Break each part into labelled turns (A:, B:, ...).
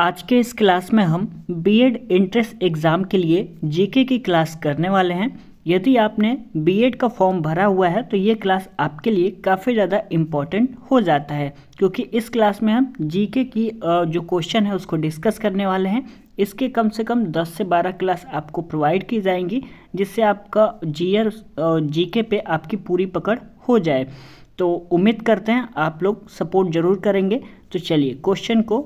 A: आज के इस क्लास में हम बीएड एंट्रेंस एग्ज़ाम के लिए जीके की क्लास करने वाले हैं यदि आपने बीएड का फॉर्म भरा हुआ है तो ये क्लास आपके लिए काफ़ी ज़्यादा इम्पॉर्टेंट हो जाता है क्योंकि इस क्लास में हम जीके की जो क्वेश्चन है उसको डिस्कस करने वाले हैं इसके कम से कम 10 से 12 क्लास आपको प्रोवाइड की जाएंगी जिससे आपका जीयर जीके पे आपकी पूरी पकड़ हो जाए तो उम्मीद करते हैं आप लोग सपोर्ट ज़रूर करेंगे तो चलिए क्वेश्चन को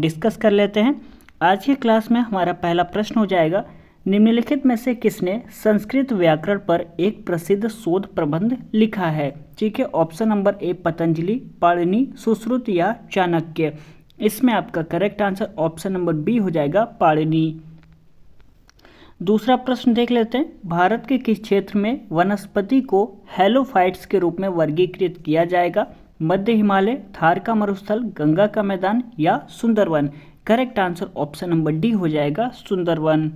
A: डिस्कस कर लेते हैं आज के क्लास में हमारा पहला प्रश्न हो जाएगा निम्नलिखित में से किसने संस्कृत व्याकरण पर एक प्रसिद्ध शोध प्रबंध लिखा है ठीक है option number A Patanjali Panini Sushruta या चाणक्य इसमें आपका correct answer option number B हो जाएगा पाणिनि दूसरा प्रश्न देख लेते हैं भारत के किस क्षेत्र में वनस्पति को हेलोफाइट्स के रूप में वर्गीकृत किया जाएगा मध्य हिमालय थार का मरुस्थल गंगा का मैदान या Sundarban correct answer option number D हो जाएगा सुंदरवन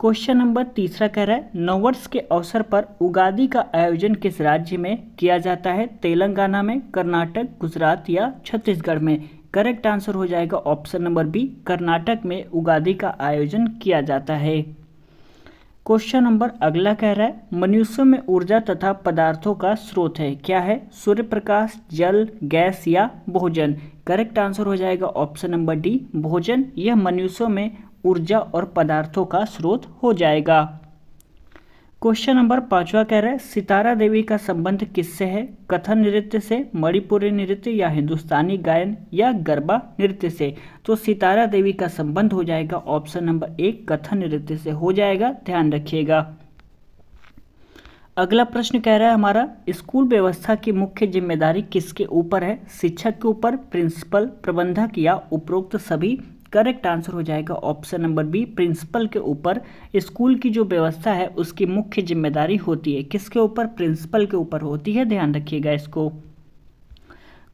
A: क्वेश्चन नंबर तीसरा कह रहा है नववर्ष के अवसर पर उगादी का आयोजन किस राज्य में किया जाता है तेलंगाना में कर्नाटक गुजरात या छत्तीसगढ़ में करेक्ट आंसर हो जाएगा ऑप्शन नंबर बी कर्नाटक में उगादी का आयोजन किया जाता है क्वेश्चन नंबर अगला कह रहा है मनुष्यों में ऊर्जा तथा पदार्थों का स्रोत है क्या है सूर्य प्रकाश जल गैस या भोजन करेक्ट आंसर हो जाएगा ऑप्शन नंबर डी भोजन यह मनुष्यों में ऊर्जा और पदार्थों का स्रोत हो जाएगा क्वेश्चन नंबर पांचवा कह रहा है सितारा देवी का संबंध किससे है कथन नृत्य से मणिपुरी नृत्य या हिंदुस्तानी गायन या गरबा नृत्य से तो सितारा देवी का संबंध हो जाएगा ऑप्शन नंबर एक कथन नृत्य से हो जाएगा ध्यान रखिएगा अगला प्रश्न कह रहा है हमारा स्कूल व्यवस्था की मुख्य जिम्मेदारी किसके ऊपर है शिक्षक के ऊपर प्रिंसिपल प्रबंधक या उपरोक्त सभी करेक्ट आंसर हो जाएगा ऑप्शन नंबर बी प्रिंसिपल के ऊपर स्कूल की जो व्यवस्था है उसकी मुख्य जिम्मेदारी होती है किसके ऊपर प्रिंसिपल के ऊपर होती है ध्यान रखिएगा इसको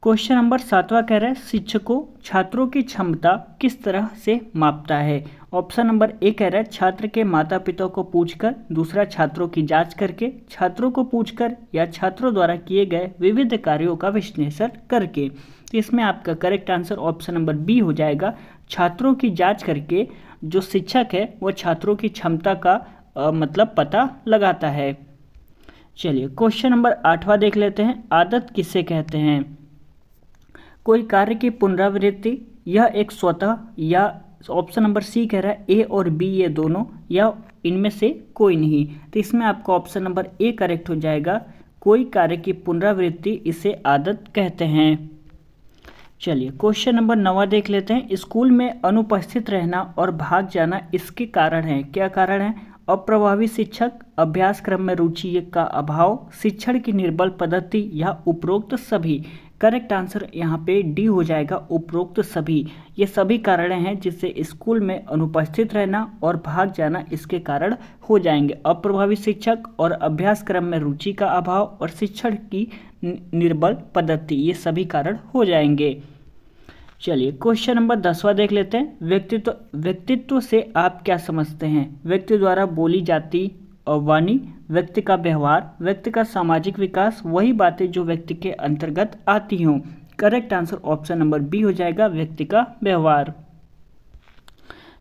A: क्वेश्चन नंबर सातवा कह रहा है शिक्षकों छात्रों की क्षमता किस तरह से मापता है ऑप्शन नंबर ए कह रहा है छात्र के माता पिता को पूछकर दूसरा छात्रों की जांच करके छात्रों को पूछकर या छात्रों द्वारा किए गए विविध कार्यों का विश्लेषण करके तो इसमें आपका correct answer option number B हो जाएगा छात्रों की जांच करके जो शिक्षक है वह छात्रों की क्षमता का आ, मतलब पता लगाता है चलिए क्वेश्चन नंबर आठवां देख लेते हैं आदत किसे कहते हैं कोई कार्य की पुनरावृत्ति यह एक स्वतः या ऑप्शन नंबर सी कह रहा है ए और बी ये दोनों या इनमें से कोई नहीं तो इसमें आपका ऑप्शन नंबर ए करेक्ट हो जाएगा कोई कार्य की पुनरावृत्ति इसे आदत कहते हैं चलिए क्वेश्चन नंबर नवा देख लेते हैं स्कूल में अनुपस्थित रहना और भाग जाना इसके कारण है क्या कारण है अप्रभावी शिक्षक अभ्यास क्रम में रुचि का अभाव शिक्षण की निर्बल पद्धति या उपरोक्त सभी करेक्ट आंसर यहाँ पे डी हो जाएगा उपरोक्त सभी ये सभी कारण हैं जिससे स्कूल में अनुपस्थित रहना और भाग जाना इसके कारण हो जाएंगे अप्रभावी शिक्षक और अभ्यास क्रम में रुचि का अभाव और शिक्षण की निर्बल पद्धति ये सभी कारण हो जाएंगे चलिए क्वेश्चन नंबर दसवा देख लेते हैं व्यक्तित्व व्यक्तित्व से आप क्या समझते हैं व्यक्ति द्वारा बोली जाती और वाणी व्यक्ति का व्यवहार व्यक्ति का सामाजिक विकास वही बातें जो व्यक्ति के अंतर्गत आती हों correct answer option number B हो जाएगा व्यक्ति का व्यवहार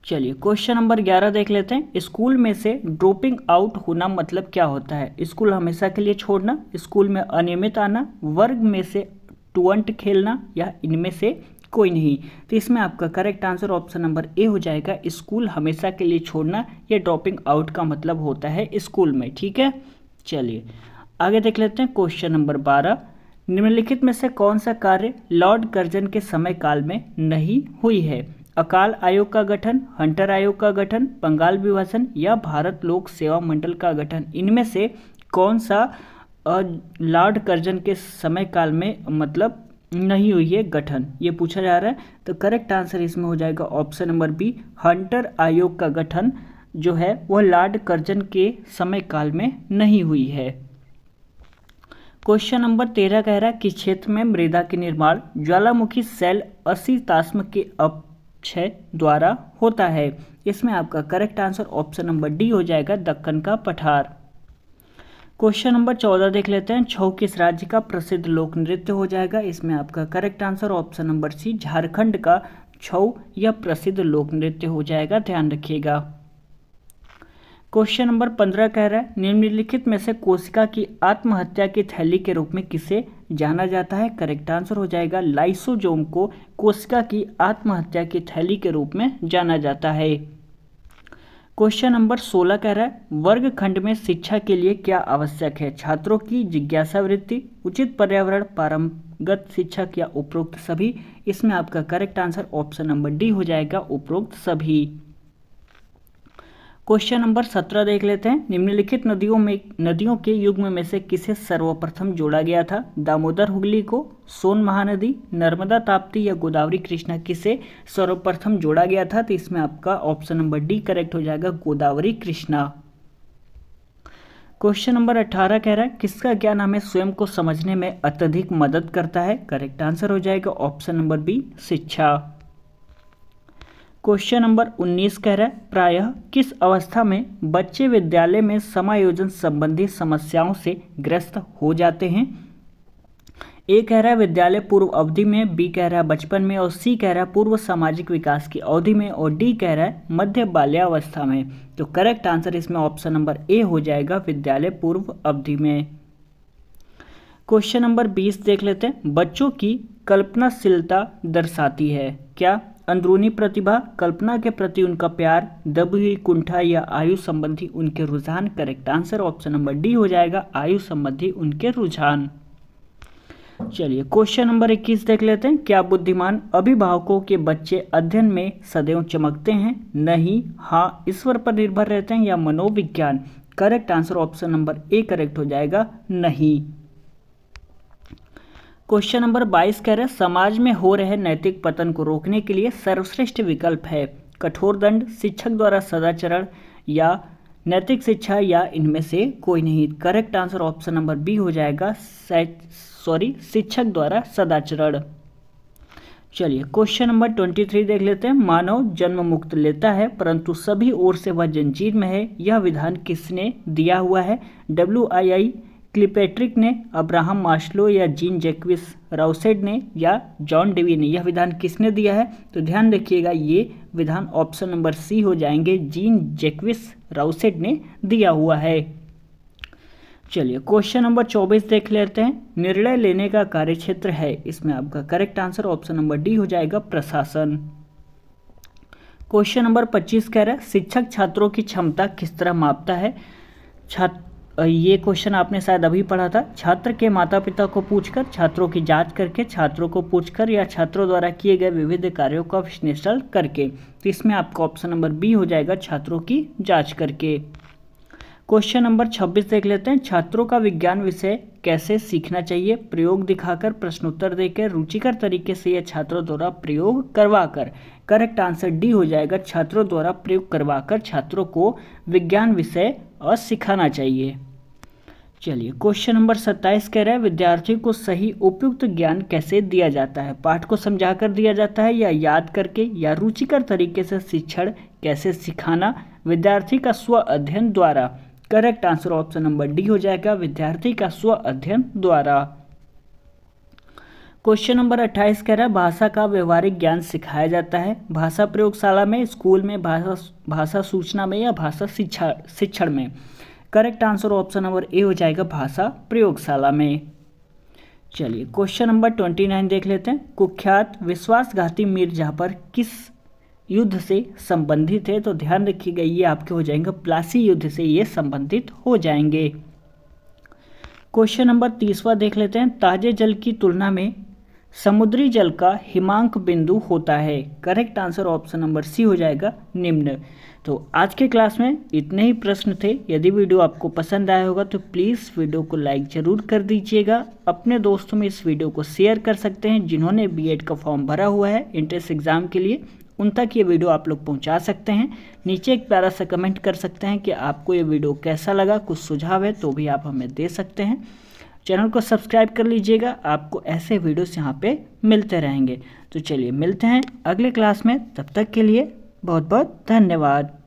A: चलिए क्वेश्चन नंबर ग्यारह देख लेते हैं स्कूल में से ड्रॉपिंग आउट होना मतलब क्या होता है स्कूल हमेशा के लिए छोड़ना स्कूल में अनियमित आना वर्ग में से टूअंट खेलना या इनमें से कोई नहीं तो इसमें आपका correct answer option number A हो जाएगा स्कूल हमेशा के लिए छोड़ना या ड्रॉपिंग आउट का मतलब होता है स्कूल में ठीक है चलिए आगे देख लेते हैं क्वेश्चन नंबर बारह निम्नलिखित में से कौन सा कार्य लॉर्ड कर्जन के समय काल में नहीं हुई है अकाल आयोग का गठन हंटर आयोग का गठन बंगाल विभाषण या भारत लोक सेवा मंडल का गठन इनमें से कौन सा लॉर्ड कर्जन के समय काल में मतलब नहीं हुई है गठन ये पूछा जा रहा है तो करेक्ट आंसर इसमें हो जाएगा ऑप्शन नंबर बी हंटर आयोग का गठन जो है वह लॉर्ड कर्जन के समय काल में नहीं हुई है क्वेश्चन नंबर तेरह कह रहा है कि क्षेत्र में मृदा के निर्माण ज्वालामुखी सेल असी तास्म के अप छः द्वारा होता है इसमें आपका correct answer option number D हो जाएगा दक्कन का पठार क्वेश्चन नंबर चौदह देख लेते हैं छऊ किस राज्य का प्रसिद्ध लोक नृत्य हो जाएगा इसमें आपका correct answer option number C Jharkhand का छऊ या प्रसिद्ध लोक नृत्य हो जाएगा ध्यान रखिएगा क्वेश्चन नंबर पंद्रह कह रहा है निम्नलिखित में से कोशिका की आत्महत्या की थैली के रूप में किसे जाना जाता है करेक्ट आंसर हो जाएगा लाइसोजोम को कोशिका की आत्महत्या की थैली के रूप में जाना जाता है क्वेश्चन नंबर सोलह कह रहा है वर्ग खंड में शिक्षा के लिए क्या आवश्यक है छात्रों की जिज्ञासा वृत्ति उचित पर्यावरण पारंगत शिक्षक या उपरोक्त सभी इसमें आपका correct answer option number D हो जाएगा उपरोक्त सभी क्वेश्चन नंबर सत्रह देख लेते हैं निम्नलिखित नदियों में नदियों के युग में से किसे सर्वप्रथम जोड़ा गया था दामोदर हुगली को सोन महानदी नर्मदा ताप्ती या गोदावरी कृष्णा किसे सर्वप्रथम जोड़ा गया था तो इसमें आपका ऑप्शन नंबर डी करेक्ट हो जाएगा गोदावरी कृष्णा क्वेश्चन नंबर अठारह कह रहा है किसका ज्ञान हमें स्वयं को समझने में अत्यधिक मदद करता है करेक्ट आंसर हो जाएगा ऑप्शन नंबर बी शिक्षा क्वेश्चन नंबर 19 कह रहा है प्रायः किस अवस्था में बच्चे विद्यालय में समायोजन संबंधी समस्याओं से ग्रस्त हो जाते हैं ए कह रहा है विद्यालय पूर्व अवधि में बी कह रहा है बचपन में और सी कह रहा है पूर्व सामाजिक विकास की अवधि में और डी कह रहा है मध्य बाल्यावस्था में तो करेक्ट आंसर इसमें ऑप्शन नंबर ए हो जाएगा विद्यालय पूर्व अवधि में क्वेश्चन नंबर बीस देख लेते हैं बच्चों की कल्पनाशीलता दर्शाती है क्या अंदरूनी प्रतिभा कल्पना के प्रति उनका प्यार दबी हुई कुंठा या आयु संबंधी उनके रुझान correct answer option number D हो जाएगा आयु संबंधी उनके रुझान चलिए क्वेश्चन नंबर 21 देख लेते हैं क्या बुद्धिमान अभिभावकों के बच्चे अध्ययन में सदैव चमकते हैं नहीं हाँ ईश्वर पर निर्भर रहते हैं या मनोविज्ञान correct answer option number A correct हो जाएगा नहीं क्वेश्चन नंबर बाईस कह रहे समाज में हो रहे नैतिक पतन को रोकने के लिए सर्वश्रेष्ठ विकल्प है कठोर दंड शिक्षक द्वारा सदाचरण या नैतिक शिक्षा या इनमें से कोई नहीं correct answer option number B हो जाएगा सॉरी शिक्षक द्वारा सदाचरण चलिए क्वेश्चन नंबर ट्वेंटी थ्री देख लेते हैं मानव जन्म मुक्त लेता है परंतु सभी ओर से वह जंजीर में है यह विधान किसने दिया हुआ है डब्ल्यू आई आई क्लिपेट्रिक ने अब्राहम मास्लो या जीन जैक्विस राउसेड ने या जॉन डेवी ने यह विधान किसने दिया है तो ध्यान रखिएगा ये विधान ऑप्शन नंबर सी हो जाएंगे जीन जैक्विस राउसेड ने दिया हुआ है चलिए क्वेश्चन नंबर चौबीस देख लेते हैं निर्णय लेने का कार्यक्षेत्र है इसमें आपका correct answer option number D हो जाएगा प्रशासन क्वेश्चन नंबर पच्चीस कह रहा है शिक्षक छात्रों की क्षमता किस तरह मापता है छात्र ये क्वेश्चन आपने शायद अभी पढ़ा था छात्र के माता पिता को पूछकर छात्रों की जांच करके छात्रों को पूछकर या छात्रों द्वारा किए गए विविध कार्यों का विश्लेषण करके तो इसमें आपका ऑप्शन नंबर बी हो जाएगा छात्रों की जांच करके क्वेश्चन नंबर 26 देख लेते हैं छात्रों का विज्ञान विषय कैसे सीखना चाहिए प्रयोग दिखाकर प्रश्नोत्तर देकर रुचिकर तरीके से यह छात्रों द्वारा प्रयोग करवाकर करेक्ट आंसर डी हो जाएगा छात्रों द्वारा प्रयोग करवाकर छात्रों को विज्ञान विषय और सिखाना चाहिए चलिए क्वेश्चन नंबर सत्ताईस कह रहा है विद्यार्थी को सही उपयुक्त ज्ञान कैसे दिया जाता है पाठ को समझाकर दिया जाता है या याद करके या रुचिकर तरीके से शिक्षण कैसे सिखाना विद्यार्थी का स्व अध्ययन द्वारा correct answer option number D हो जाएगा विद्यार्थी का स्व अध्ययन द्वारा क्वेश्चन नंबर 28 कह रहा है भाषा का व्यवहारिक ज्ञान सिखाया जाता है भाषा प्रयोगशाला में स्कूल में भाषा भाषा सूचना में या भाषा शिक्षा शिक्षण में correct answer option number A हो जाएगा भाषा प्रयोगशाला में चलिए क्वेश्चन नंबर ट्वेंटी नाइन देख लेते हैं कुख्यात विश्वासघाती मीर पर किस युद्ध से संबंधित है तो ध्यान रखिएगा ये आपके हो जाएंगे प्लासी युद्ध से ये संबंधित हो जाएंगे क्वेश्चन नंबर तीसवा देख लेते हैं ताजे जल की तुलना में समुद्री जल का हिमांक बिंदु होता है correct answer option number C हो जाएगा निम्न तो आज के क्लास में इतने ही प्रश्न थे यदि वीडियो आपको पसंद आया होगा तो प्लीज़ वीडियो को लाइक ज़रूर कर दीजिएगा अपने दोस्तों में इस वीडियो को शेयर कर सकते हैं जिन्होंने बीएड का फॉर्म भरा हुआ है एंट्रेंस एग्ज़ाम के लिए उन तक ये वीडियो आप लोग पहुंचा सकते हैं नीचे एक प्यारा सा कमेंट कर सकते हैं कि आपको ये वीडियो कैसा लगा कुछ सुझाव है तो भी आप हमें दे सकते हैं चैनल को सब्सक्राइब कर लीजिएगा आपको ऐसे वीडियोस यहाँ पे मिलते रहेंगे तो चलिए मिलते हैं अगले क्लास में तब तक के लिए बहुत बहुत धन्यवाद